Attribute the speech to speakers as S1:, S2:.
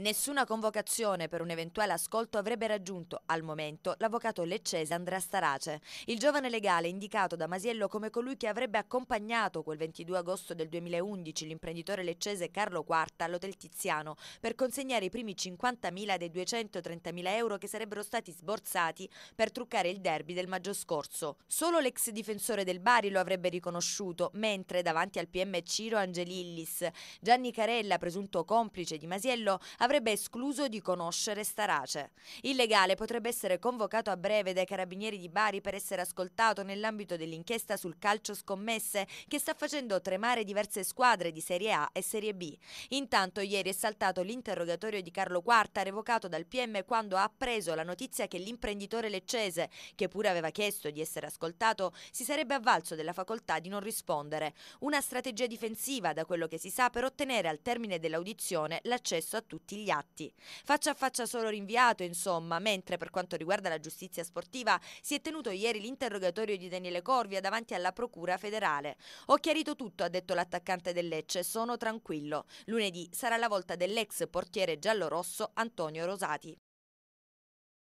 S1: Nessuna convocazione per un eventuale ascolto avrebbe raggiunto, al momento, l'avvocato leccese Andrea Starace. Il giovane legale indicato da Masiello come colui che avrebbe accompagnato quel 22 agosto del 2011 l'imprenditore leccese Carlo Quarta all'hotel Tiziano per consegnare i primi 50.000 dei 230.000 euro che sarebbero stati sborsati per truccare il derby del maggio scorso. Solo l'ex difensore del Bari lo avrebbe riconosciuto, mentre davanti al PM Ciro Angelillis, Gianni Carella, presunto complice di Masiello, avrebbe avrebbe escluso di conoscere Starace. Il legale potrebbe essere convocato a breve dai carabinieri di Bari per essere ascoltato nell'ambito dell'inchiesta sul calcio scommesse che sta facendo tremare diverse squadre di Serie A e Serie B. Intanto ieri è saltato l'interrogatorio di Carlo Quarta revocato dal PM quando ha appreso la notizia che l'imprenditore leccese, che pure aveva chiesto di essere ascoltato, si sarebbe avvalso della facoltà di non rispondere. Una strategia difensiva, da quello che si sa, per ottenere al termine dell'audizione l'accesso a tutti tutti gli atti. Faccia a faccia solo rinviato, insomma, mentre per quanto riguarda la giustizia sportiva si è tenuto ieri l'interrogatorio di Daniele Corvia davanti alla Procura federale. Ho chiarito tutto, ha detto l'attaccante del Lecce, sono tranquillo. Lunedì sarà la volta dell'ex portiere giallorosso Antonio Rosati.